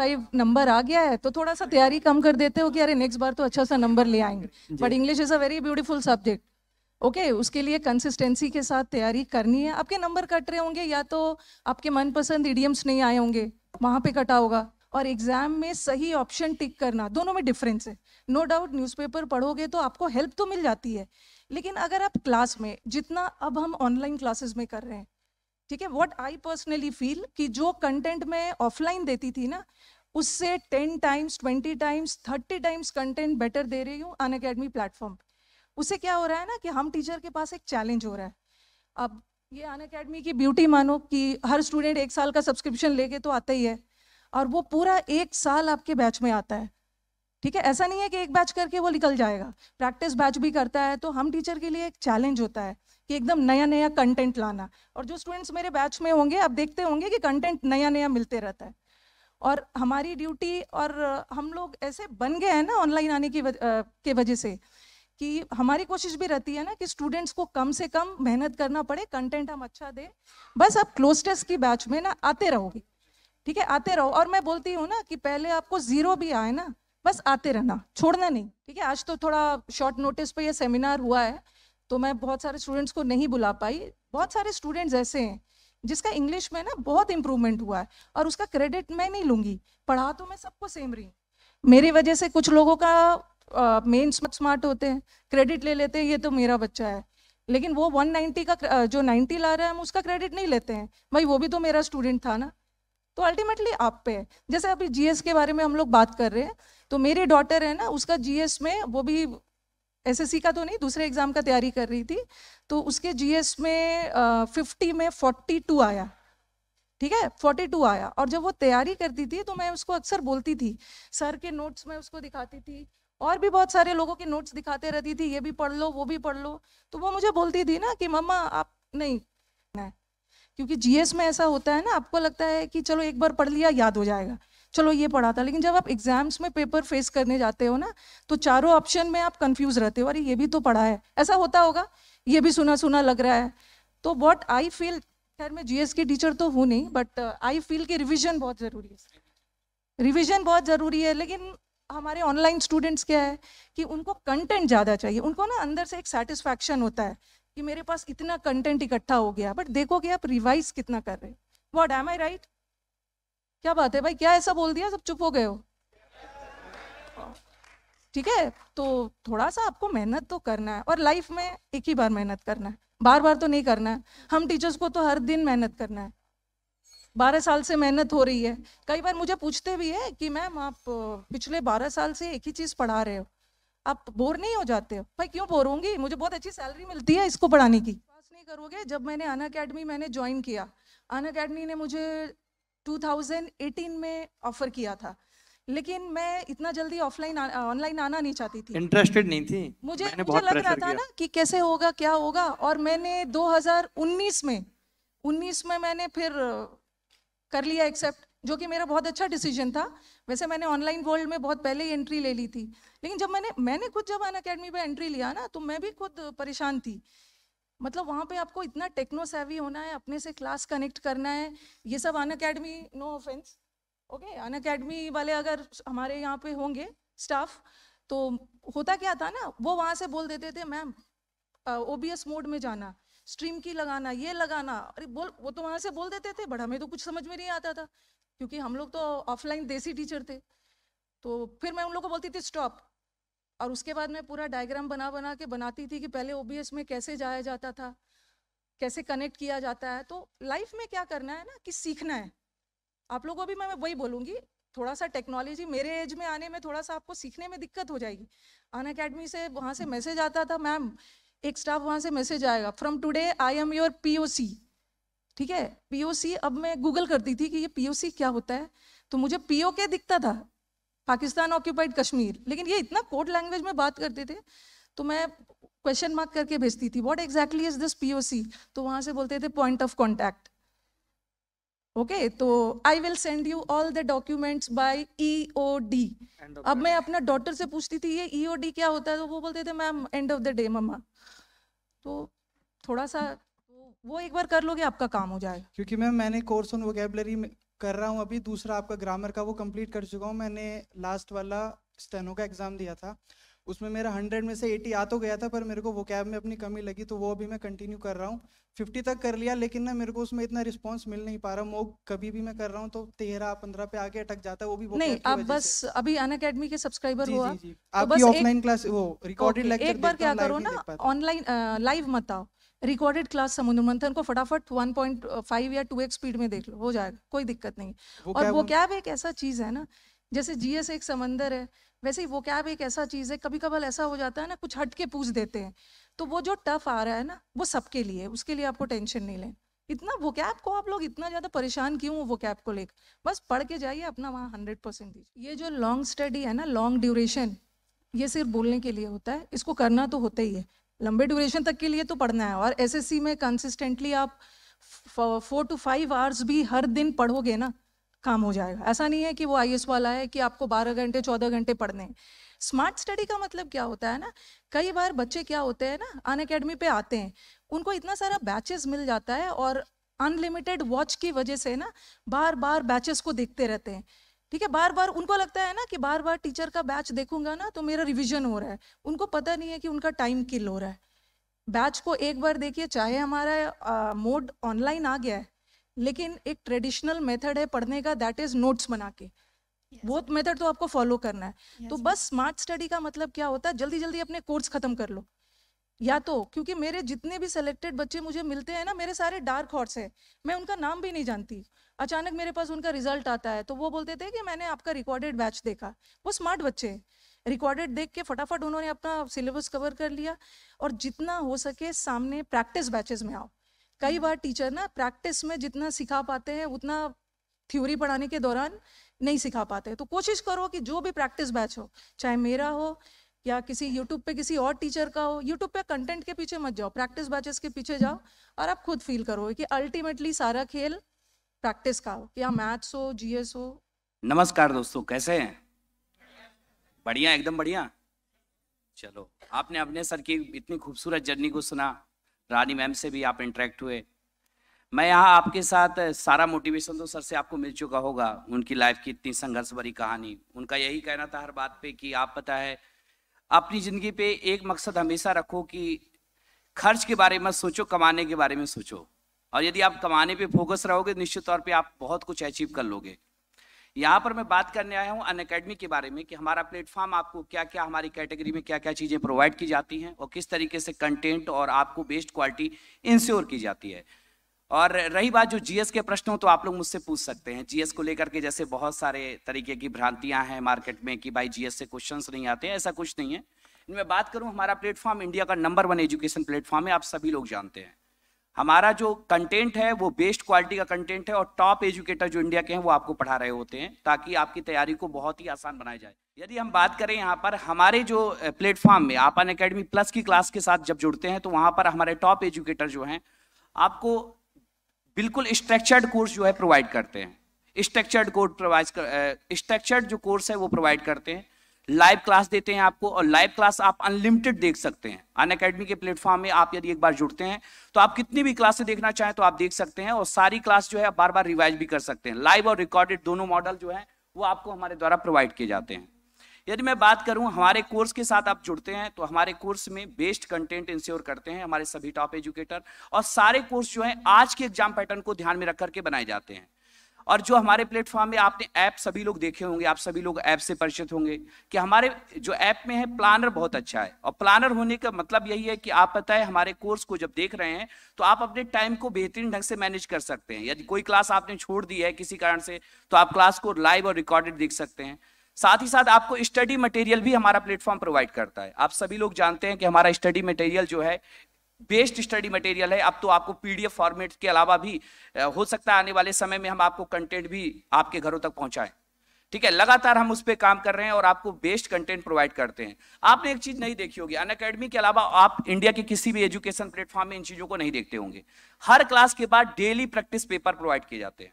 Five number आ गया है तो थोड़ा सा तैयारी कम कर देते हो कि अरे नेक्स्ट बार तो अच्छा सा नंबर ले आएंगे but English is a very beautiful subject okay okay, उसके लिए कंसिस्टेंसी के साथ तैयारी करनी है आपके नंबर कट रहे होंगे या तो आपके मनपसंद इडियम्स नहीं आए होंगे वहां पे कटा होगा और एग्जाम में सही ऑप्शन टिक करना दोनों में डिफरेंस है नो डाउट न्यूज़पेपर पढ़ोगे तो आपको हेल्प तो मिल जाती है लेकिन अगर आप क्लास में जितना अब हम ऑनलाइन क्लासेस में कर रहे हैं ठीक है वॉट आई पर्सनली फील कि जो कंटेंट मैं ऑफलाइन देती थी ना उससे ten times twenty times thirty times content better दे रही हूँ अन अकेडमी प्लेटफॉर्म उससे क्या हो रहा है ना कि हम टीचर के पास एक चैलेंज हो रहा है अब ये अन अकेडमी की ब्यूटी मानो कि हर स्टूडेंट एक साल का सब्सक्रिप्शन लेके तो आता ही है और वो पूरा एक साल आपके बैच में आता है ठीक है ऐसा नहीं है कि एक बैच करके वो निकल जाएगा प्रैक्टिस बैच भी करता है तो हम टीचर के लिए एक चैलेंज होता है कि एकदम नया नया कंटेंट लाना और जो स्टूडेंट्स मेरे बैच में होंगे आप देखते होंगे कि कंटेंट नया नया मिलते रहता है और हमारी ड्यूटी और हम लोग ऐसे बन गए हैं ना ऑनलाइन आने की वज, आ, के वजह से कि हमारी कोशिश भी रहती है ना कि स्टूडेंट्स को कम से कम मेहनत करना पड़े कंटेंट हम अच्छा दें बस आप क्लोज टेस्ट की बैच में ना आते रहोगे ठीक है आते रहो और मैं बोलती हूँ ना कि पहले आपको जीरो भी आए ना बस आते रहना छोड़ना नहीं ठीक है आज तो थोड़ा शॉर्ट नोटिस पे ये सेमिनार हुआ है तो मैं बहुत सारे स्टूडेंट्स को नहीं बुला पाई बहुत सारे स्टूडेंट्स ऐसे हैं जिसका इंग्लिश में ना बहुत इंप्रूवमेंट हुआ है और उसका क्रेडिट मैं नहीं लूंगी पढ़ा तो मैं सबको सेम रही मेरी वजह से कुछ लोगों का मेन uh, स्मार्ट होते हैं क्रेडिट ले लेते हैं ये तो मेरा बच्चा है लेकिन वो 190 का जो 90 ला रहा है हम उसका क्रेडिट नहीं लेते हैं भाई वो भी तो मेरा स्टूडेंट था ना तो अल्टीमेटली आप पे है जैसे अभी जीएस के बारे में हम लोग बात कर रहे हैं तो मेरी डॉटर है ना उसका जीएस में वो भी एसएससी का तो नहीं दूसरे एग्जाम का तैयारी कर रही थी तो उसके जीएस में फिफ्टी में फोर्टी टू आया ठीक है फोर्टी टू आया और जब वो तैयारी करती थी तो मैं उसको अक्सर बोलती थी सर के नोट्स में उसको दिखाती थी और भी बहुत सारे लोगों के नोट्स दिखाते रहती थी ये भी पढ़ लो वो भी पढ़ लो तो वो मुझे बोलती थी ना कि मम्मा आप नहीं क्योंकि जीएस में ऐसा होता है ना आपको लगता है कि चलो एक बार पढ़ लिया याद हो जाएगा चलो ये पढ़ा था लेकिन जब आप एग्जाम्स में पेपर फेस करने जाते हो ना तो चारों ऑप्शन में आप कंफ्यूज रहते हो अरे ये भी तो पढ़ा है ऐसा होता होगा ये भी सुना सुना लग रहा है तो वॉट आई फील खैर मैं जीएस की टीचर तो हूँ नहीं बट आई फील कि रिविजन बहुत ज़रूरी है रिविजन बहुत ज़रूरी है लेकिन हमारे ऑनलाइन स्टूडेंट्स क्या है कि उनको कंटेंट ज़्यादा चाहिए उनको ना अंदर से एक सेटिस्फैक्शन होता है कि मेरे पास इतना कंटेंट इकट्ठा हो गया बट देखो कि आप रिवाइज कितना कर रहे हैं वॉट एम आई राइट क्या बात है भाई क्या ऐसा बोल दिया सब चुप हो गए हो ठीक है तो थोड़ा सा आपको मेहनत तो करना है और लाइफ में एक ही बार मेहनत करना है बार बार तो नहीं करना है हम टीचर्स को तो हर दिन मेहनत करना है बारह साल से मेहनत हो रही है कई बार मुझे पूछते भी है कि मैम आप पिछले बारह साल से एक ही चीज़ पढ़ा रहे हो आप बोर नहीं हो जाते हो भाई क्यों बोर होंगी मुझे बहुत अच्छी सैलरी मिलती है इसको पढ़ाने की पास नहीं करोगे जब मैंने अन अकेडमी मैंने ज्वाइन किया अन अकेडमी ने मुझे 2018 में ऑफर किया था लेकिन मैं इतना जल्दी ऑफलाइन ऑनलाइन आना नहीं चाहती थी इंटरेस्टेड नहीं थी मुझे मुझे लग रहा था ना कि कैसे होगा क्या होगा और मैंने 2019 में 19 में मैंने फिर कर लिया एक्सेप्ट जो कि मेरा बहुत अच्छा डिसीजन था वैसे मैंने ऑनलाइन वर्ल्ड में बहुत पहले ही एंट्री ले ली थी लेकिन जब मैंने मैंने खुद जब अन अकेडमी पर एंट्री लिया ना तो मैं भी खुद परेशान थी मतलब वहाँ पे आपको इतना टेक्नो सेवी होना है अपने से क्लास कनेक्ट करना है ये सब Unacademy no offence okay Unacademy वाले अगर हमारे यहाँ पे होंगे स्टाफ तो होता क्या था ना वो वहाँ से बोल देते थे ma'am O B S mode में जाना स्ट्रीम की लगाना ये लगाना अरे बोल वो तो वहाँ से बोल देते थे बट हमें तो कुछ समझ में नहीं आता था क्योंकि हम लोग तो ऑफलाइन देसी टीचर थे तो फिर मैं उन लोग को बोलती थी स्टॉप और उसके बाद मैं पूरा डायग्राम बना बना के बनाती थी कि पहले ओ में कैसे जाया जाता था कैसे कनेक्ट किया जाता है तो लाइफ में क्या करना है ना कि सीखना है आप लोगों को भी मैं वही बोलूँगी थोड़ा सा टेक्नोलॉजी मेरे एज में आने में थोड़ा सा आपको सीखने में दिक्कत हो जाएगी अन अकेडमी से वहाँ से मैसेज आता था मैम एक स्टाफ वहाँ से मैसेज आएगा from today I am your POC ठीक है पीओसी अब मैं गूगल करती थी कि ये पीओसी क्या होता है तो मुझे पीओके के दिखता था पाकिस्तान ऑक्यूपाइड कश्मीर लेकिन ये इतना कोड लैंग्वेज में बात करते थे तो मैं क्वेश्चन मार्क करके भेजती थी what exactly is this POC तो वहां से बोलते थे पॉइंट ऑफ कॉन्टैक्ट ओके तो I will send you all the documents by EOD अब मैं अपना डॉटर से पूछती थी ये ईओडी e क्या होता है तो वो बोलते थे ma'am end of the day मम्मा तो थोड़ा सा वो एक बार कर लोगे आपका काम हो जाएगा क्योंकि मैम मैंने कोर्स ऑन वोकेबलरी कर रहा हूँ अभी दूसरा आपका ग्रामर का वो कंप्लीट कर चुका हूँ मैंने लास्ट वाला स्टेनो का एग्ज़ाम दिया था उसमें मेरा हंड्रेड में से एटी आ तो गया था पर मेरे को वो कैब में अपनी कमी लगी तो वो अभी मैं कंटिन्यू कर रहा हूँ फिफ्टी तक कर लिया लेकिन ना मेरे को उसमें इतना रिस्पॉन्स मिल नहीं पा रहा मोग कभी भी मैं कर रहा हूँ तो तेरह पंद्रह पे आके अटक जाता है वो भी नहीं आप बस अभी अन अकेडमी के सब्सक्राइबर हुआ जी, ऑफलाइन तो क्लास वो रिकॉर्डेड एक बार क्या करो ना ऑनलाइन लाइव मत आओ रिकॉर्डेड क्लास समुद्र मंथन को फटाफट 1.5 या 2x स्पीड में देख लो हो जाएगा कोई दिक्कत नहीं वो और क्या वो क्या एक ऐसा चीज है ना जैसे जीएस एक समंदर है वैसे ही वो कैब एक ऐसा चीज़ है कभी कभार ऐसा हो जाता है ना कुछ हटके पूछ देते हैं तो वो जो टफ आ रहा है ना वो सबके लिए उसके लिए आपको टेंशन नहीं लें इतना वो कैब को आप लोग इतना ज़्यादा परेशान क्यों हो वो कैब को लेकर बस पढ़ के जाइए अपना वहाँ हंड्रेड परसेंट दीजिए ये जो लॉन्ग स्टडी है ना लॉन्ग ड्यूरेशन ये सिर्फ बोलने के लिए होता है इसको करना तो होता ही है लंबे ड्यूरेशन तक के लिए तो पढ़ना है और एसएससी में कंसिस्टेंटली आप फोर टू फाइव आवर्स भी हर दिन पढ़ोगे ना काम हो जाएगा ऐसा नहीं है कि वो आई वाला है कि आपको बारह घंटे चौदह घंटे पढ़ने स्मार्ट स्टडी का मतलब क्या होता है ना कई बार बच्चे क्या होते हैं ना अन अकेडमी पे आते हैं उनको इतना सारा बैचेस मिल जाता है और अनलिमिटेड वॉच की वजह से ना बार बार बैचेस को देखते रहते हैं ठीक है बार बार उनको लगता है ना कि बार बार टीचर का बैच देखूंगा ना तो मेरा रिविजन हो रहा है उनको पता नहीं है कि उनका टाइम किल हो रहा है बैच को एक बार देखिए चाहे हमारा मोड ऑनलाइन आ गया है लेकिन एक ट्रेडिशनल मेथड है पढ़ने का दैट इज नोट्स बना के yes. वो मेथड तो आपको फॉलो करना है yes, तो बस स्मार्ट स्टडी का मतलब क्या होता है जल्दी जल्दी अपने कोर्स खत्म कर लो या तो क्योंकि मेरे जितने भी सेलेक्टेड बच्चे मुझे मिलते हैं ना मेरे सारे डार्क हॉर्स हैं मैं उनका नाम भी नहीं जानती अचानक मेरे पास उनका रिजल्ट आता है तो वो बोलते थे कि मैंने आपका रिकॉर्डेड बैच देखा वो स्मार्ट बच्चे हैं रिकॉर्डेड देख के फटाफट उन्होंने अपना सिलेबस कवर कर लिया और जितना हो सके सामने प्रैक्टिस बैचेस में आओ कई हम्म। बार टीचर ना प्रैक्टिस में जितना सिखा पाते हैं उतना थ्योरी पढ़ाने के दौरान नहीं सिखा पाते तो कोशिश करो कि जो भी प्रैक्टिस बैच हो चाहे मेरा हो या किसी यूट्यूब पे किसी और टीचर का हो यूट्यूब पे कंटेंट के पीछे मत जाओ प्रैक्टिस बैचेस के पीछे जाओ और आप खुद फील करो कि अल्टीमेटली सारा खेल प्रैक्टिस का हो या हाँ, मैथ्स हो जीएस हो नमस्कार दोस्तों कैसे हैं बढ़िया एकदम बढ़िया चलो आपने अपने सर की इतनी खूबसूरत जर्नी को सुना रानी मैम से भी आप इंटरेक्ट हुए मैं यहाँ आपके साथ सारा मोटिवेशन तो सर से आपको मिल चुका होगा उनकी लाइफ की इतनी संघर्ष भरी कहानी उनका यही कहना था हर बात पे कि आप पता है अपनी ज़िंदगी पे एक मकसद हमेशा रखो कि खर्च के बारे में सोचो कमाने के बारे में सोचो और यदि आप कमाने पे फोकस रहोगे निश्चित तौर पे आप बहुत कुछ अचीव कर लोगे यहाँ पर मैं बात करने आया हूँ अन अकेडमी के बारे में कि हमारा प्लेटफॉर्म आपको क्या क्या हमारी कैटेगरी में क्या क्या चीज़ें प्रोवाइड की जाती हैं और किस तरीके से कंटेंट और आपको बेस्ट क्वालिटी इंश्योर की जाती है और रही बात जो जीएस के प्रश्न हो तो आप लोग मुझसे पूछ सकते हैं जीएस को लेकर के जैसे बहुत सारे तरीके की भ्रांतियां हैं मार्केट में कि भाई जीएस से क्वेश्चंस नहीं आते हैं ऐसा कुछ नहीं है इनमें बात करूं हमारा प्लेटफॉर्म इंडिया का नंबर वन एजुकेशन प्लेटफॉर्म है आप सभी लोग जानते हैं हमारा जो कंटेंट है वो बेस्ट क्वालिटी का कंटेंट है और टॉप एजुकेटर जो इंडिया के हैं वो आपको पढ़ा रहे होते हैं ताकि आपकी तैयारी को बहुत ही आसान बनाया जाए यदि हम बात करें यहाँ पर हमारे जो प्लेटफॉर्म में आप अन अकेडमी प्लस की क्लास के साथ जब जुड़ते हैं तो वहाँ पर हमारे टॉप एजुकेटर जो हैं आपको बिल्कुल स्ट्रक्चर्ड कोर्स जो है प्रोवाइड करते हैं स्ट्रक्चर्ड कोर्स प्रोवाइड स्ट्रक्चर्ड जो कोर्स है वो प्रोवाइड करते हैं लाइव क्लास देते हैं आपको और लाइव क्लास आप अनलिमिटेड देख सकते हैं अन अकेडमी के प्लेटफॉर्म में आप यदि एक बार जुड़ते हैं तो आप कितनी भी क्लासे देखना चाहें तो आप देख सकते हैं और सारी क्लास जो है आप बार बार रिवाइज भी कर सकते हैं लाइव और रिकॉर्डेड दोनों मॉडल जो है वो आपको हमारे द्वारा प्रोवाइड किए जाते हैं यदि मैं बात करूं हमारे कोर्स के साथ आप जुड़ते हैं तो हमारे कोर्स में बेस्ट कंटेंट इंश्योर करते हैं हमारे सभी टॉप एजुकेटर और सारे कोर्स जो है आज के एग्जाम पैटर्न को ध्यान में रख करके बनाए जाते हैं और जो हमारे प्लेटफॉर्म में आपने ऐप सभी लोग देखे होंगे आप सभी लोग ऐप से परिचित होंगे कि हमारे जो ऐप में है प्लानर बहुत अच्छा है और प्लानर होने का मतलब यही है कि आप पता है हमारे कोर्स को जब देख रहे हैं तो आप अपने टाइम को बेहतरीन ढंग से मैनेज कर सकते हैं यदि कोई क्लास आपने छोड़ दी है किसी कारण से तो आप क्लास को लाइव और रिकॉर्डेड देख सकते हैं साथ ही साथ आपको स्टडी मटेरियल भी हमारा प्लेटफॉर्म प्रोवाइड करता है आप सभी लोग जानते हैं कि हमारा स्टडी मटेरियल जो है बेस्ड स्टडी मटेरियल है अब तो आपको पीडीएफ फॉर्मेट के अलावा भी हो सकता है आने वाले समय में हम आपको कंटेंट भी आपके घरों तक पहुंचाएं ठीक है लगातार हम उस पर काम कर रहे हैं और आपको बेस्ट कंटेंट प्रोवाइड करते हैं आपने एक चीज नहीं देखी होगी अन अकेडमी के अलावा आप इंडिया के किसी भी एजुकेशन प्लेटफॉर्म में इन चीजों को नहीं देखते होंगे हर क्लास के बाद डेली प्रैक्टिस पेपर प्रोवाइड किए जाते हैं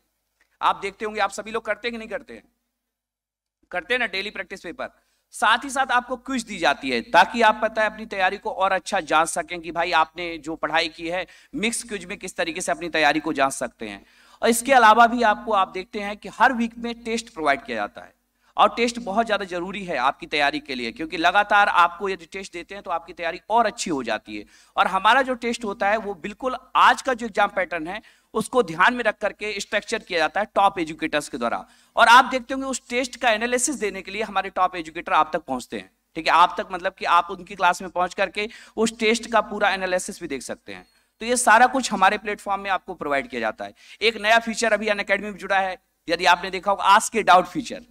आप देखते होंगे आप सभी लोग करते हैं कि नहीं करते हैं करते हैं ना डेली प्रैक्टिस पेपर साथ ही साथ आपको क्विज दी जाती है ताकि आप पता है अपनी तैयारी को और अच्छा जांच सकें कि भाई आपने जो पढ़ाई की है मिक्स क्विज में किस तरीके से अपनी तैयारी को जांच सकते हैं और इसके अलावा भी आपको आप देखते हैं कि हर वीक में टेस्ट प्रोवाइड किया जाता है और टेस्ट बहुत ज़्यादा जरूरी है आपकी तैयारी के लिए क्योंकि लगातार आपको यदि टेस्ट देते हैं तो आपकी तैयारी और अच्छी हो जाती है और हमारा जो टेस्ट होता है वो बिल्कुल आज का जो एग्जाम पैटर्न है उसको ध्यान में रख करके स्ट्रक्चर किया जाता है टॉप एजुकेटर्स के द्वारा और आप देखते होंगे उस टेस्ट का एनालिसिस देने के लिए हमारे टॉप एजुकेटर आप तक पहुंचते हैं ठीक है आप तक मतलब कि आप उनकी क्लास में पहुंच करके उस टेस्ट का पूरा एनालिसिस भी देख सकते हैं तो ये सारा कुछ हमारे प्लेटफॉर्म में आपको प्रोवाइड किया जाता है एक नया फीचर अभी अन में जुड़ा है यदि आपने देखा होगा आज के डाउट फीचर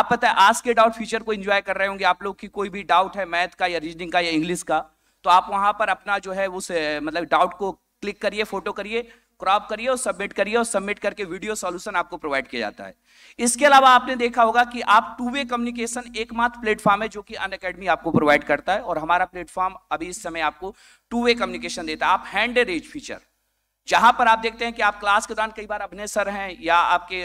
आप पता है आज के डाउट फीचर को एंजॉय कर रहे होंगे आप लोग की कोई भी डाउट है मैथ का या रीजनिंग का या इंग्लिश का तो आप वहां पर अपना जो है उस मतलब डाउट को क्लिक करिए फोटो करिए क्रॉप करिए और सबमिट करिए और सबमिट करके वीडियो सॉल्यूशन आपको प्रोवाइड किया जाता है इसके अलावा आपने देखा होगा कि आप टू वे कम्युनिकेशन एकमात्र प्लेटफॉर्म है जो कि अन अकेडमी आपको प्रोवाइड करता है और हमारा प्लेटफॉर्म अभी इस समय आपको टू वे कम्युनिकेशन देता है आप हैंड रेज फीचर जहां पर आप देखते हैं कि आप क्लास के दौरान कई बार अपने सर हैं या आपके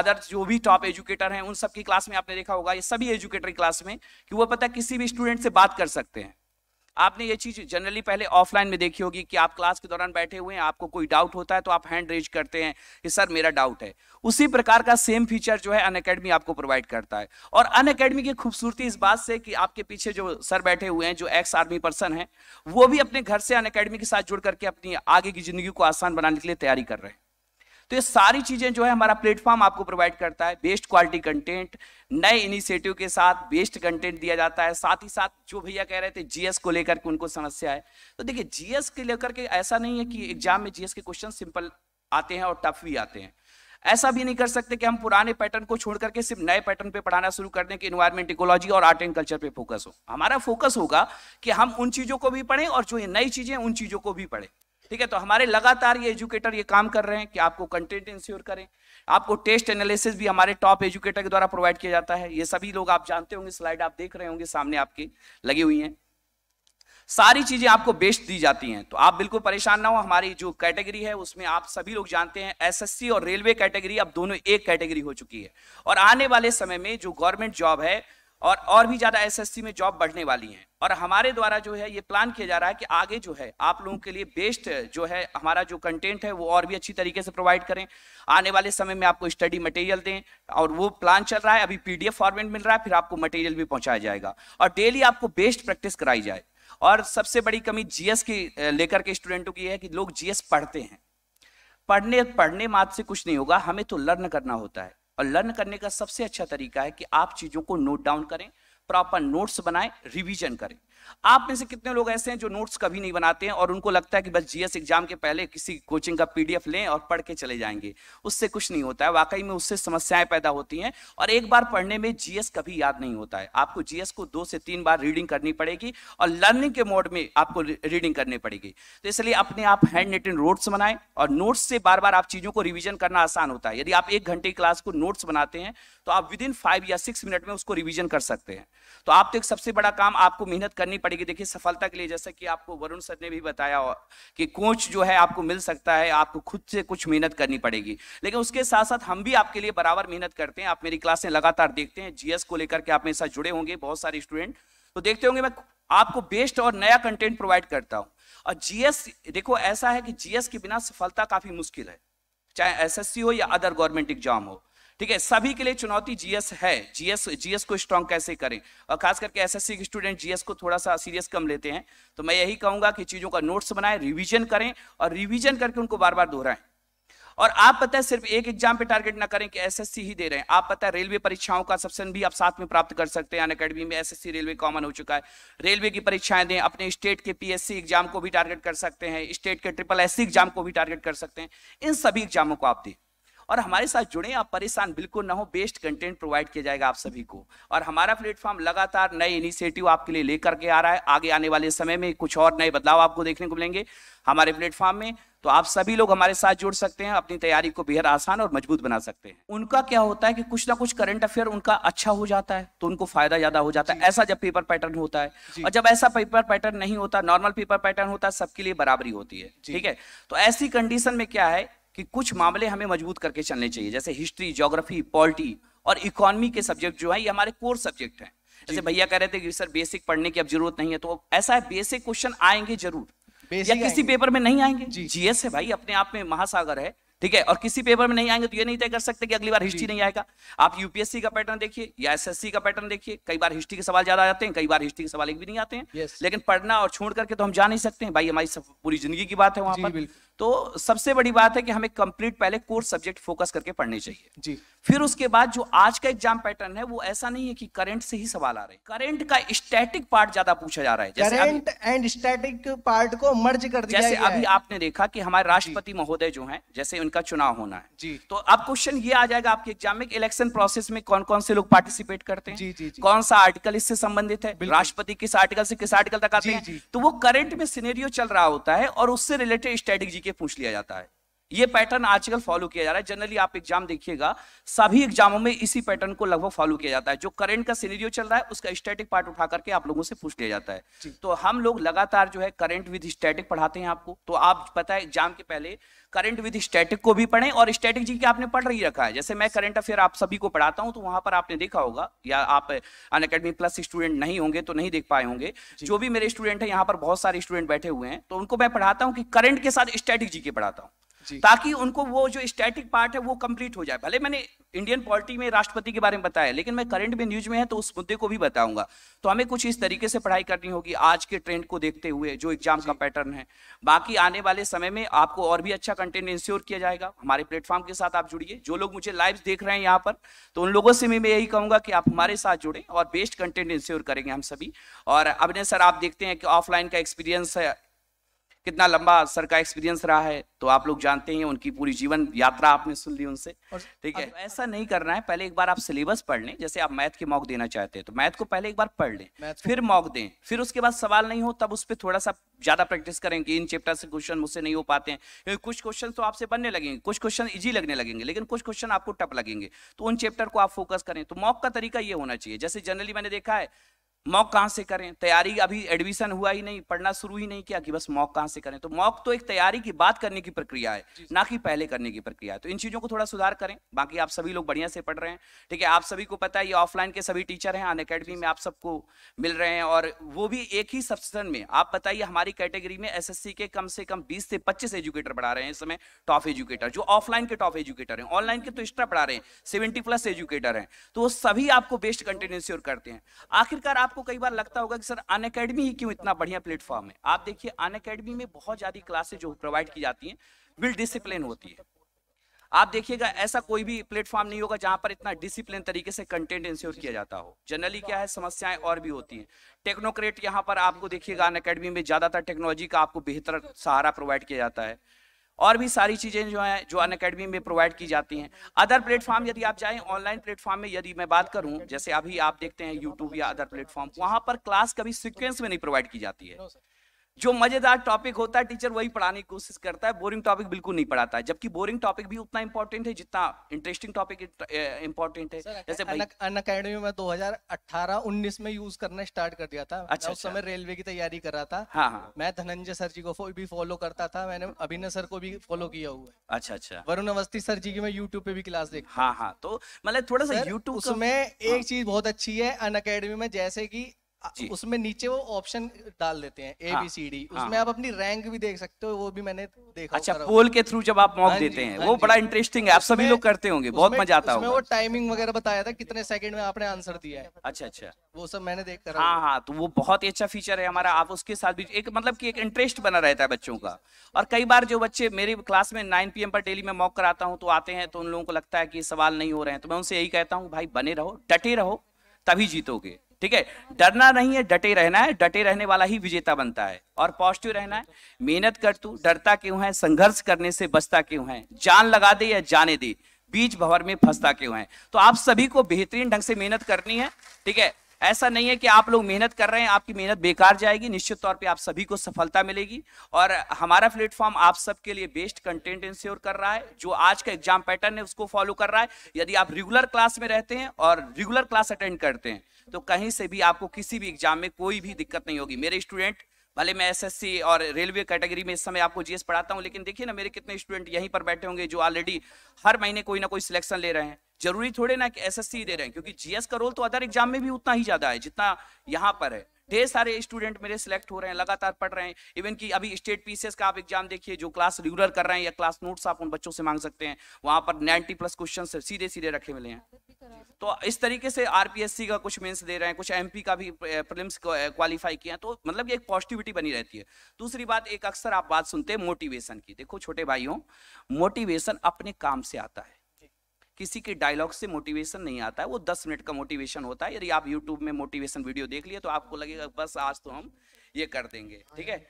अदर जो भी टॉप एजुकेटर हैं उन सबकी क्लास में आपने देखा होगा ये सभी एजुकेटर क्लास में कि वो पता किसी भी स्टूडेंट से बात कर सकते हैं आपने ये चीज जनरली पहले ऑफलाइन में देखी होगी कि आप क्लास के दौरान बैठे हुए हैं आपको कोई डाउट होता है तो आप हैंड रेज करते हैं कि सर मेरा डाउट है उसी प्रकार का सेम फीचर जो है अन अकेडमी आपको प्रोवाइड करता है और अन अकेडमी की खूबसूरती इस बात से कि आपके पीछे जो सर बैठे हुए हैं जो एक्स आर्मी पर्सन है वो भी अपने घर से अन अकेडमी के साथ जुड़ करके अपनी आगे की जिंदगी को आसान बनाने के लिए तैयारी कर रहे हैं तो ये सारी चीज़ें जो है हमारा प्लेटफॉर्म आपको प्रोवाइड करता है बेस्ट क्वालिटी कंटेंट नए इनिशिएटिव के साथ बेस्ट कंटेंट दिया जाता है साथ ही साथ जो भैया कह रहे थे जीएस को लेकर के उनको समस्या है तो देखिए जीएस के लेकर के ऐसा नहीं है कि एग्जाम में जीएस के क्वेश्चन सिंपल आते हैं और टफ भी आते हैं ऐसा भी नहीं कर सकते कि हम पुराने पैटर्न को छोड़ करके सिर्फ नए पैटर्न पे पढ़ाना शुरू कर दें कि इन्वायरमेंट इकोलॉजी और आर्ट एंड कल्चर पे फोकस हो हमारा फोकस होगा कि हम उन चीज़ों को भी पढ़ें और जो ये नई चीज़ें उन चीज़ों को भी पढ़ें ठीक है तो हमारे लगातार ये एजुकेटर ये काम कर रहे हैं कि आपको कंटेंट इंश्योर करें आपको टेस्ट एनालिसिस भी हमारे टॉप एजुकेटर के द्वारा प्रोवाइड किया जाता है ये सभी लोग आप जानते होंगे स्लाइड आप देख रहे होंगे सामने आपके लगी हुई है सारी चीजें आपको बेस्ट दी जाती हैं तो आप बिल्कुल परेशान ना हो हमारी जो कैटेगरी है उसमें आप सभी लोग जानते हैं एसएससी और रेलवे कैटेगरी अब दोनों एक कैटेगरी हो चुकी है और आने वाले समय में जो गवर्नमेंट जॉब है और और भी ज़्यादा एसएससी में जॉब बढ़ने वाली हैं और हमारे द्वारा जो है ये प्लान किया जा रहा है कि आगे जो है आप लोगों के लिए बेस्ट जो है हमारा जो कंटेंट है वो और भी अच्छी तरीके से प्रोवाइड करें आने वाले समय में आपको स्टडी मटेरियल दें और वो प्लान चल रहा है अभी पी फॉर्मेट मिल रहा है फिर आपको मटेरियल भी पहुंचाया जाएगा और डेली आपको बेस्ट प्रैक्टिस कराई जाए और सबसे बड़ी कमी जीएस की लेकर के स्टूडेंटों की है कि लोग जीएस पढ़ते हैं पढ़ने पढ़ने मात्र से कुछ नहीं होगा हमें तो लर्न करना होता है और लर्न करने का सबसे अच्छा तरीका है कि आप चीज़ों को नोट डाउन करें प्रॉपर नोट्स बनाएं रिवीजन करें आप में से कितने लोग ऐसे हैं जो नोट्स कभी नहीं बनाते हैं और उनको लगता है कि बस जीएस एग्जाम के पहले किसी कोचिंग का पीडीएफ लें और पढ़ के चले जाएंगे उससे कुछ नहीं होता है वाकई में उससे समस्याएं पैदा होती हैं और एक बार पढ़ने में जीएस कभी याद नहीं होता है आपको जीएस को दो से तीन बार रीडिंग करनी पड़ेगी और लर्निंग के मोड में आपको रीडिंग करनी पड़ेगी तो इसलिए अपने आप हैंड रिटन नोट्स बनाए और नोट्स से बार बार आप चीजों को रिविजन करना आसान होता है यदि आप एक घंटे क्लास को नोट्स बनाते हैं तो आप विद इन फाइव या सिक्स मिनट में उसको रिविजन कर सकते हैं तो आप तो एक सबसे बड़ा काम आपको मेहनत करनी करनी पड़ेगी देखिए सफलता के लिए जैसा कि आपको वरुण सर ने भी बताया कि कोच जो है आपको मिल सकता है आपको खुद से कुछ मेहनत करनी पड़ेगी लेकिन उसके साथ साथ हम भी आपके लिए बराबर मेहनत करते हैं आप मेरी क्लासें लगातार देखते हैं जीएस को लेकर के आप मेरे साथ जुड़े होंगे बहुत सारे स्टूडेंट तो देखते होंगे मैं आपको बेस्ट और नया कंटेंट प्रोवाइड करता हूँ और जीएस देखो ऐसा है कि जीएस के बिना सफलता काफी मुश्किल है चाहे एसएससी हो या अदर गवर्नमेंट एग्जाम हो ठीक है सभी के लिए चुनौती जीएस है जीएस जीएस को स्ट्रांग कैसे करें और खास करके एसएससी के स्टूडेंट जीएस को थोड़ा सा सीरियस कम लेते हैं तो मैं यही कहूंगा कि चीजों का नोट्स बनाएं रिवीजन करें और रिवीजन करके उनको बार बार दोहराएं और आप पता है सिर्फ एक एग्जाम पे टारगेट ना करें कि एसएससी ही दे रहे हैं आप पता है रेलवे परीक्षाओं का सब्सन भी आप साथ में प्राप्त कर सकते हैं अन अकेडमी में एसएससी रेलवे कॉमन हो चुका है रेलवे की परीक्षाएं दें अपने स्टेट के पीएससी एग्जाम को भी टारगेट कर सकते हैं स्टेट के ट्रिपल एससी एग्जाम को भी टारगेट कर सकते हैं इन सभी एग्जामों को आप दें और हमारे साथ जुड़े आप परेशान बिल्कुल ना हो बेस्ट कंटेंट प्रोवाइड किया जाएगा आप सभी को और हमारा प्लेटफॉर्म लगातार नए इनिशिएटिव आपके लिए लेकर के आ रहा है आगे आने वाले समय में कुछ और नए बदलाव आपको देखने को मिलेंगे हमारे प्लेटफॉर्म में तो आप सभी लोग हमारे साथ जुड़ सकते हैं अपनी तैयारी को बेहद आसान और मजबूत बना सकते हैं उनका क्या होता है कि कुछ ना कुछ करंट अफेयर उनका अच्छा हो जाता है तो उनको फायदा ज्यादा हो जाता है ऐसा जब पेपर पैटर्न होता है और जब ऐसा पेपर पैटर्न नहीं होता नॉर्मल पेपर पैटर्न होता है सबके लिए बराबरी होती है ठीक है तो ऐसी कंडीशन में क्या है कि कुछ मामले हमें मजबूत करके चलने चाहिए जैसे हिस्ट्री ज्योग्राफी पॉलिटी और इकोनॉमी के सब्जेक्ट जो है ये हमारे कोर सब्जेक्ट हैं जैसे भैया कह रहे थे कि सर बेसिक पढ़ने की अब जरूरत नहीं है तो ऐसा है बेसिक क्वेश्चन आएंगे जरूर या किसी पेपर में नहीं आएंगे जीएस है भाई अपने आप में महासागर है ठीक है और किसी पेपर में नहीं आएंगे तो ये नहीं तय कर सकते कि अगली बार हिस्ट्री नहीं आएगा आप यूपीएससी का पैटर्न देखिए या एसएससी का पैटर्न देखिए कई बार हिस्ट्री के सवाल ज्यादा आते हैं कई बार हिस्ट्री के सवाल एक भी नहीं आते हैं लेकिन पढ़ना और छोड़ करके तो हम जा नहीं सकते हैं भाई हमारी पूरी जिंदगी की बात है वहां पर तो सबसे बड़ी बात है कि हमें कंप्लीट पहले कोर सब्जेक्ट फोकस करके पढ़ने चाहिए जी फिर उसके बाद जो आज का एग्जाम पैटर्न है वो ऐसा नहीं है कि करंट से ही सवाल आ रहे हैं करंट का स्टैटिक पार्ट ज्यादा पूछा जा रहा है जैसे करंट एंड स्टैटिक पार्ट को मर्ज कर दिया जैसे अभी है। आपने देखा कि हमारे राष्ट्रपति महोदय जो है जैसे उनका चुनाव होना है जी तो अब क्वेश्चन ये आ जाएगा आपके एग्जाम में इलेक्शन प्रोसेस में कौन कौन से लोग पार्टिसिपेट करते हैं जी, जी, कौन सा आर्टिकल इससे संबंधित है राष्ट्रपति किस आर्टिकल से किस आर्टिकल तक आते हैं तो वो करेंट में सीनेरियो चल रहा होता है और उससे रिलेटेड स्ट्रेटेजी के पूछ लिया जाता है ये पैटर्न आजकल फॉलो किया जा रहा है जनरली आप एग्जाम देखिएगा सभी एग्जामों में इसी पैटर्न को लगभग फॉलो किया जाता है जो करंट का सीनेरियो चल रहा है उसका स्टैटिक पार्ट उठा करके आप लोगों से पूछ लिया जाता है तो हम लोग लगातार जो है करंट विद स्टैटिक पढ़ाते हैं आपको तो आप पता है एग्जाम के पहले करंट विद स्टैटिक को भी पढ़े और स्टैटिक जी के आपने पढ़ रही रखा है जैसे मैं करंट अफेयर आप सभी को पढ़ाता हूँ तो वहां पर आपने देखा होगा या आप अन प्लस स्टूडेंट नहीं होंगे तो नहीं देख पाए होंगे जो भी मेरे स्टूडेंट है यहाँ पर बहुत सारे स्टूडेंट बैठे हुए हैं तो उनको मैं पढ़ाता हूँ कि करंट के साथ स्टैटिक जी के पढ़ाता हूँ ताकि उनको वो जो स्टैटिक पार्ट है वो कंप्लीट हो जाए भले मैंने इंडियन पॉलिटी में राष्ट्रपति के बारे में बताया लेकिन मैं करंट में न्यूज में है तो उस मुद्दे को भी बताऊंगा तो हमें कुछ इस तरीके से पढ़ाई करनी होगी आज के ट्रेंड को देखते हुए जो एग्जाम का पैटर्न है बाकी आने वाले समय में आपको और भी अच्छा कंटेंट इंश्योर किया जाएगा हमारे प्लेटफॉर्म के साथ आप जुड़िए जो लोग मुझे लाइव देख रहे हैं यहाँ पर तो उन लोगों से मैं यही कहूंगा कि आप हमारे साथ जुड़े और बेस्ट कंटेंट इंश्योर करेंगे हम सभी और अभिनय सर आप देखते हैं कि ऑफलाइन का एक्सपीरियंस है कितना लंबा सर का एक्सपीरियंस रहा है तो आप लोग जानते हैं उनकी पूरी जीवन यात्रा आपने सुन ली उनसे ठीक है ऐसा नहीं करना है पहले एक बार आप सिलेबस पढ़ लें जैसे आप मैथ के मॉक देना चाहते हैं तो मैथ को पहले एक बार पढ़ लें फिर मॉक दें फिर उसके बाद सवाल नहीं हो तब उस पर थोड़ा सा ज्यादा प्रैक्टिस करें कि इन चैप्टर से क्वेश्चन मुझसे नहीं हो पाते हैं कुछ क्वेश्चन तो आपसे बनने लगेंगे कुछ क्वेश्चन ईजी लगने लगेंगे लेकिन कुछ क्वेश्चन आपको टप लगेंगे तो उन चैप्टर को आप फोकस करें तो मॉक का तरीका ये होना चाहिए जैसे जनरली मैंने देखा है मॉक कहाँ से करें तैयारी अभी एडमिशन हुआ ही नहीं पढ़ना शुरू ही नहीं किया कि बस मॉक कहाँ से करें तो मॉक तो एक तैयारी की बात करने की प्रक्रिया है ना कि पहले करने की प्रक्रिया है तो इन चीज़ों को थोड़ा सुधार करें बाकी आप सभी लोग बढ़िया से पढ़ रहे हैं ठीक है आप सभी को पता है ये ऑफलाइन के सभी टीचर हैं अन अकेडमी में आप सबको मिल रहे हैं और वो भी एक ही सब्सन में आप बताइए हमारी कैटेगरी में एस के कम से कम बीस से पच्चीस एजुकेटर पढ़ा रहे हैं इस समय टॉप एजुकेटर जो ऑफलाइन के टॉप एजुकेटर हैं ऑनलाइन के तो एक्स्ट्रा पढ़ा रहे हैं सेवेंटी प्लस एजुकेटर हैं तो वो सभी आपको बेस्ट कंटेंट करते हैं आखिरकार आप आपको कई बार लगता होगा कि सर अन अकेडमी ही क्यों इतना बढ़िया प्लेटफॉर्म है आप देखिए अन अकेडमी में बहुत ज़्यादा क्लासेज जो प्रोवाइड की जाती हैं विल डिसिप्लिन होती है आप देखिएगा ऐसा कोई भी प्लेटफॉर्म नहीं होगा जहां पर इतना डिसिप्लिन तरीके से कंटेंट इंश्योर किया जाता हो जनरली क्या है समस्याएं और भी होती हैं टेक्नोक्रेट यहाँ पर आपको देखिएगा अन अकेडमी में ज़्यादातर टेक्नोलॉजी का आपको बेहतर सहारा प्रोवाइड किया जाता है और भी सारी चीज़ें जो हैं जो अन अकेडमी में प्रोवाइड की जाती हैं अदर प्लेटफॉर्म यदि आप जाए ऑनलाइन प्लेटफॉर्म में यदि मैं बात करूँ जैसे अभी आप देखते हैं यूट्यूब या अदर प्लेटफॉर्म वहां पर क्लास कभी सिक्वेंस में नहीं प्रोवाइड की जाती है जो मजेदार टॉपिक होता है टीचर वही पढ़ाने की कोशिश करता है बोरिंग टॉपिक बिल्कुल नहीं पढ़ाता है जबकि बोरिंग टॉपिक भी उतना इंपॉर्टेंट है जितना इंटरेस्टिंग टॉपिक इंपॉर्टेंट है जैसे अन अकेडमी में 2018-19 में यूज करना स्टार्ट कर दिया था अच्छा, उस अच्छा। समय रेलवे की तैयारी कर रहा था हाँ, हाँ. मैं धनंजय सर जी को भी फॉलो करता था मैंने अभिनय सर को भी फॉलो किया हुआ अच्छा अच्छा वरुण अवस्थी सर जी की मैं यूट्यूब पे भी क्लास देख हाँ हाँ तो मतलब थोड़ा सा यूट्यूब उसमें एक हाँ। चीज बहुत अच्छी है अन अकेडमी में जैसे की उसमें नीचे वो ऑप्शन डाल देते हैं ए बी सी डी उसमें आप अपनी रैंक भी देख सकते हो वो भी मैंने देखा अच्छा पोल के थ्रू जब आप मॉक हाँ देते हैं हाँ वो बड़ा इंटरेस्टिंग है आप सभी लोग करते होंगे बहुत मजा आता है वो टाइमिंग वगैरह बताया था कितने सेकंड में आपने आंसर दिया है अच्छा अच्छा वो सब मैंने देख कर हाँ हाँ तो वो बहुत ही अच्छा फीचर है हमारा आप उसके साथ भी एक मतलब की एक इंटरेस्ट बना रहता है बच्चों का और कई बार जो बच्चे मेरी क्लास में नाइन पी पर डेली मैं मॉक कराता हूँ तो आते हैं तो उन लोगों को लगता है कि सवाल नहीं हो रहे हैं तो मैं उनसे यही कहता हूँ भाई बने रहो डटे रहो तभी जीतोगे ठीक है डरना नहीं है डटे रहना है डटे रहने वाला ही विजेता बनता है और पॉजिटिव रहना है मेहनत कर तू डरता क्यों है संघर्ष करने से बचता क्यों है जान लगा दे या जाने दे बीज भवर में फंसता क्यों है तो आप सभी को बेहतरीन ढंग से मेहनत करनी है ठीक है ऐसा नहीं है कि आप लोग मेहनत कर रहे हैं आपकी मेहनत बेकार जाएगी निश्चित तौर पे आप सभी को सफलता मिलेगी और हमारा प्लेटफॉर्म आप सबके लिए बेस्ट कंटेंट इंश्योर कर रहा है जो आज का एग्जाम पैटर्न है उसको फॉलो कर रहा है यदि आप रेगुलर क्लास में रहते हैं और रेगुलर क्लास अटेंड करते हैं तो कहीं से भी आपको किसी भी एग्जाम में कोई भी दिक्कत नहीं होगी मेरे स्टूडेंट भले मैं एसएससी और रेलवे कैटेगरी में इस समय आपको जीएस पढ़ाता हूँ लेकिन देखिए ना मेरे कितने स्टूडेंट यहीं पर बैठे होंगे जो ऑलरेडी हर महीने कोई ना कोई सिलेक्शन ले रहे हैं जरूरी थोड़े ना कि एसएससी दे रहे हैं क्योंकि जीएस का रोल तो अदर एग्जाम में भी उतना ही ज्यादा है जितना यहाँ पर है ढेर सारे स्टूडेंट मेरे सिलेक्ट हो रहे हैं लगातार पढ़ रहे हैं इवन की अभी स्टेट पीसीएस का आप एग्जाम देखिए जो क्लास रेगुलर कर रहे हैं या क्लास नोट्स आप उन बच्चों से मांग सकते हैं वहां पर नाइनटी प्लस क्वेश्चन सीधे सीधे रखे मिले हैं तो इस तरीके से आरपीएससी का कुछ मेंस दे रहे हैं कुछ एमपी का भी प्रीलिम्स क्वालिफाई किया तो मतलब ये एक पॉजिटिविटी बनी रहती है दूसरी बात एक अक्सर आप बात सुनते हैं मोटिवेशन की देखो छोटे भाइयों मोटिवेशन अपने काम से आता है किसी के डायलॉग से मोटिवेशन नहीं आता है वो दस मिनट का मोटिवेशन होता है यदि आप यूट्यूब में मोटिवेशन वीडियो देख लिए तो आपको लगेगा बस आज तो हम ये कर देंगे हाँ ठीक है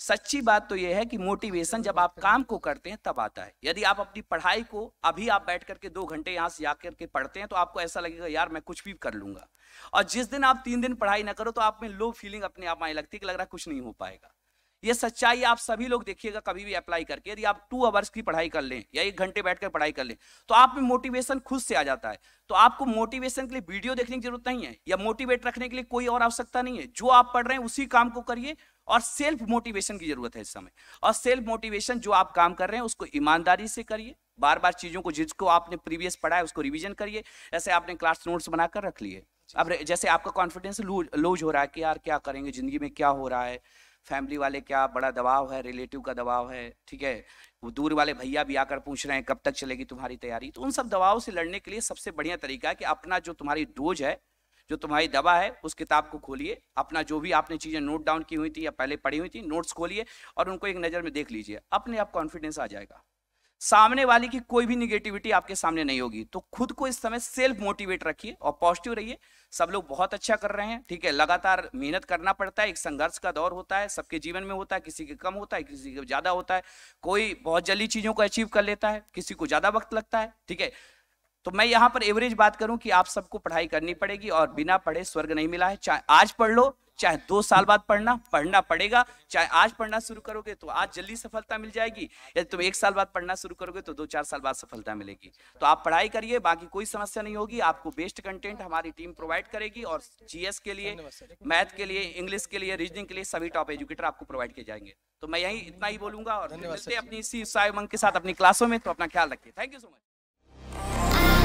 सच्ची बात तो यह है कि मोटिवेशन जब आप काम को करते हैं तब आता है यदि आप अपनी पढ़ाई को अभी आप बैठ करके दो घंटे यहाँ से जाकर के पढ़ते हैं तो आपको ऐसा लगेगा यार मैं कुछ भी कर लूंगा और जिस दिन आप तीन दिन पढ़ाई ना करो तो आप में लो फीलिंग अपने आप आने लगती है कि लग रहा कुछ नहीं हो पाएगा ये सच्चाई आप सभी लोग देखिएगा कभी भी अप्लाई करके यदि आप टू आवर्स की पढ़ाई कर लें या एक घंटे बैठ कर पढ़ाई कर लें तो आप में मोटिवेशन खुद से आ जाता है तो आपको मोटिवेशन के लिए वीडियो देखने की जरूरत नहीं है या मोटिवेट रखने के लिए कोई और आवश्यकता नहीं है जो आप पढ़ रहे हैं उसी काम को करिए और सेल्फ मोटिवेशन की जरूरत है इस समय और सेल्फ मोटिवेशन जो आप काम कर रहे हैं उसको ईमानदारी से करिए बार बार चीजों को जिसको आपने प्रीवियस पढ़ा है उसको रिविज़न करिए ऐसे आपने क्लास नोट्स बनाकर रख लिए अब जैसे आपका कॉन्फिडेंस लूज हो रहा है कि यार क्या करेंगे जिंदगी में क्या हो रहा है फैमिली वाले क्या बड़ा दबाव है रिलेटिव का दबाव है ठीक है वो दूर वाले भैया भी आकर पूछ रहे हैं कब तक चलेगी तुम्हारी तैयारी तो उन सब दबाव से लड़ने के लिए सबसे बढ़िया तरीका है कि अपना जो तुम्हारी डोज है जो तुम्हारी दवा है उस किताब को खोलिए अपना जो भी आपने चीज़ें नोट डाउन की हुई थी या पहले पढ़ी हुई थी नोट्स खोलिए और उनको एक नज़र में देख लीजिए अपने आप कॉन्फिडेंस आ जाएगा सामने वाले की कोई भी निगेटिविटी आपके सामने नहीं होगी तो खुद को इस समय सेल्फ मोटिवेट रखिए और पॉजिटिव रहिए सब लोग बहुत अच्छा कर रहे हैं ठीक है लगातार मेहनत करना पड़ता है एक संघर्ष का दौर होता है सबके जीवन में होता है किसी के कम होता है किसी के ज्यादा होता है कोई बहुत जल्दी चीजों को अचीव कर लेता है किसी को ज्यादा वक्त लगता है ठीक है तो मैं यहाँ पर एवरेज बात करूं कि आप सबको पढ़ाई करनी पड़ेगी और बिना पढ़े स्वर्ग नहीं मिला है चाहे आज पढ़ लो चाहे दो साल बाद पढ़ना पढ़ना पड़ेगा चाहे आज पढ़ना शुरू करोगे तो आज जल्दी सफलता मिल जाएगी या तुम एक साल बाद पढ़ना शुरू करोगे तो दो चार साल बाद सफलता मिलेगी तो आप पढ़ाई करिए बाकी कोई समस्या नहीं होगी आपको बेस्ट कंटेंट हमारी टीम प्रोवाइड करेगी और जीएस के लिए मैथ के लिए इंग्लिश के लिए रीजनिंग के लिए सभी टॉप एजुकेटर आपको प्रोवाइड किए जाएंगे तो मैं यही इतना ही बोलूंगा और अपनी इसी उत्साह के साथ अपनी क्लासों में तो अपना ख्याल रखिए थैंक यू सो मच